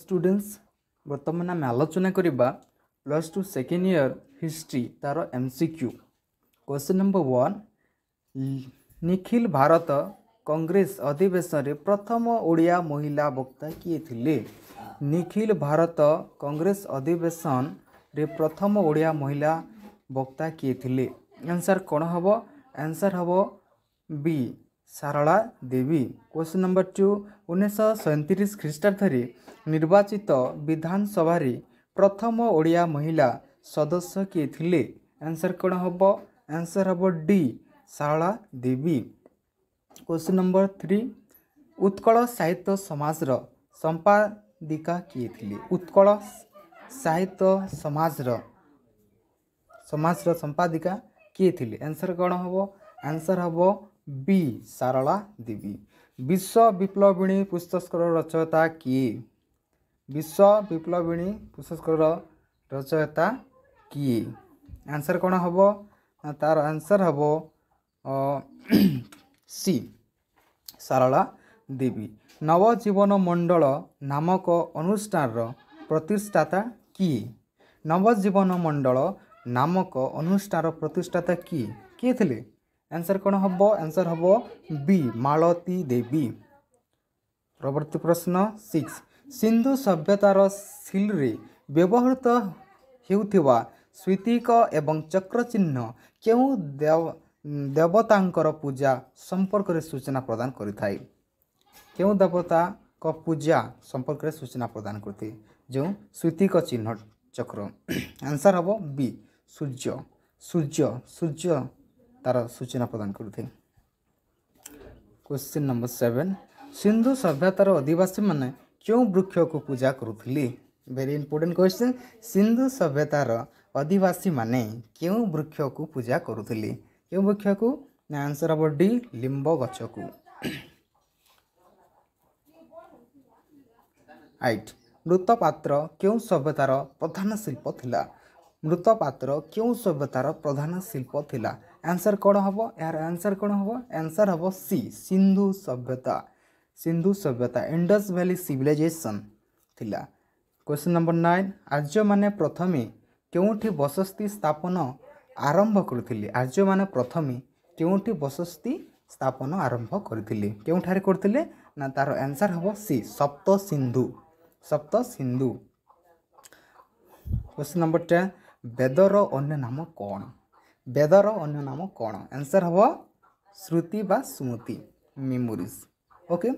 students ବର୍ତ୍ତମାନ ଆମେ ଆଲୋଚନା କରିବା plus two second year history ତା'ର M C Q question number one Nikhil Bharat Congress ଅଧିବେଶନରେ ପ୍ରଥମ ଓଡ଼ିଆ ମହିଳା ବକ୍ତା କିଏ ଥିଲେ ନିଖିଲ ଭାରତ କଂଗ୍ରେସ ଅଧିବେଶନରେ ପ୍ରଥମ ଓଡ଼ିଆ ମହିଳା ବକ୍ତା କିଏ ଥିଲେ ଆନ୍ସର୍ କ'ଣ ହେବ ଆନ୍ସର୍ ହେବ B Sarala Devi question number two ଉଣେଇଶହ ସଇଁତିରିଶ ଖ୍ରୀଷ୍ଟାବ୍ଦରେ ନିର୍ବାଚିତ ବିଧାନସଭାରେ ପ୍ରଥମ ଓଡ଼ିଆ ମହିଳା ସଦସ୍ୟ କିଏ ଥିଲେ ଆନ୍ସର୍ କ'ଣ ହେବ ଆନ୍ସର୍ ହେବ D Sarala Devi question number three Utkal Sahitya ସମାଜର ସମ୍ପାଦିକା କିଏ ଥିଲେ ଉତ୍କଳ ସାହିତ୍ୟ ସମାଜର ସମାଜର ସମ୍ପାଦିକା କିଏ ଥିଲେ ଆନ୍ସର୍ କ'ଣ ହେବ ଆନ୍ସର୍ ହେବ ବି ସାରଳା ଦେବୀ ବିଶ୍ୱ ବିପ୍ଳବିଣୀ ପୁସ୍ତକର ରଚୟିତା କିଏ ବିଶ୍ୱ ବିପ୍ଳବିଣୀ ପୁସ୍ତକର ରଚୟିତା କିଏ ଆନ୍ସର୍ କ'ଣ ହେବ ତାର ଆନ୍ସର୍ ହେବ ସି ସାରଳା ଦେବୀ ନବଜୀବନ ମଣ୍ଡଳ ନାମକ ଅନୁଷ୍ଠାନର ପ୍ରତିଷ୍ଠାତା କିଏ ନବଜୀବନ ମଣ୍ଡଳ ନାମକ ଅନୁଷ୍ଠାନର ପ୍ରତିଷ୍ଠାତା କିଏ କିଏ ଥିଲେ ଆନ୍ସର୍ କ'ଣ ହେବ ଆନ୍ସର୍ ହେବ ବି ମାଳତୀ ଦେବୀ ପରବର୍ତ୍ତୀ ପ୍ରଶ୍ନ ସିକ୍ସ ସିନ୍ଧୁ ସଭ୍ୟତାର ସିଲ୍ରେ ବ୍ୟବହୃତ ହେଉଥିବା ସ୍ୱୀତିକ ଏବଂ ଚକ୍ରଚିହ୍ନ କେଉଁ ଦେବତାଙ୍କର ପୂଜା ସମ୍ପର୍କରେ ସୂଚନା ପ୍ରଦାନ କରିଥାଏ କେଉଁ ଦେବତାଙ୍କ ପୂଜା ସମ୍ପର୍କରେ ସୂଚନା ପ୍ରଦାନ କରିଥାଏ ଯେଉଁ ସ୍ୱୀତିକ ଚିହ୍ନ ଚକ୍ର ଆନ୍ସର୍ ହେବ ବି ସୂର୍ଯ୍ୟ ସୂର୍ଯ୍ୟ ସୂର୍ଯ୍ୟ ତା'ର ସୂଚନା ପ୍ରଦାନ କରୁଥିଲେ କ୍ୱେଶ୍ଚିନ୍ ନମ୍ବର ସେଭେନ୍ ସିନ୍ଧୁ ସଭ୍ୟତାର ଅଧିବାସୀମାନେ କେଉଁ ବୃକ୍ଷକୁ ପୂଜା କରୁଥିଲେ ଭେରି ଇମ୍ପୋର୍ଟାଣ୍ଟ କ୍ୱେଶ୍ଚିନ୍ ସିନ୍ଧୁ ସଭ୍ୟତାର ଅଧିବାସୀମାନେ କେଉଁ ବୃକ୍ଷକୁ ପୂଜା କରୁଥିଲେ କେଉଁ ବୃକ୍ଷକୁ ନା ଆନ୍ସର୍ ହେବ ଡି ଲିମ୍ବ ଗଛକୁ ଆଇଟ୍ ମୃତପାତ୍ର କେଉଁ ସଭ୍ୟତାର ପ୍ରଧାନ ଶିଳ୍ପ ଥିଲା ମୃତପାତ୍ର କେଉଁ ସଭ୍ୟତାର ପ୍ରଧାନ ଶିଳ୍ପ ଥିଲା ଆନ୍ସର୍ କ'ଣ ହେବ ଏହାର ଆନ୍ସର୍ କ'ଣ ହେବ ଆନ୍ସର୍ ହେବ ସି ସିନ୍ଧୁ ସଭ୍ୟତା ସିନ୍ଧୁ ସଭ୍ୟତା ଇଣ୍ଡସ୍ ଭ୍ୟାଲି ସିଭିଲାଇଜେସନ୍ ଥିଲା କ୍ୱେଶ୍ଚନ୍ ନମ୍ବର ନାଇନ୍ ଆର୍ଯ୍ୟମାନେ ପ୍ରଥମେ କେଉଁଠି ବସତି ସ୍ଥାପନ ଆରମ୍ଭ କରିଥିଲେ ଆର୍ଯ୍ୟମାନେ ପ୍ରଥମେ କେଉଁଠି ବସତି ସ୍ଥାପନ ଆରମ୍ଭ କରିଥିଲେ କେଉଁଠାରେ କରିଥିଲେ ନା ତା'ର ଆନ୍ସର୍ ହେବ C Saptasindhu Saptasindhu question number ten ବେଦର ଅନ୍ୟ ନାମ କ'ଣ ବେଦର ଅନ୍ୟ ନାମ କ'ଣ ଆନ୍ସର୍ ହେବ ଶ୍ରୁତି ବା ସ୍ମୃତି ମେମୋରିଜ୍ ଓକେ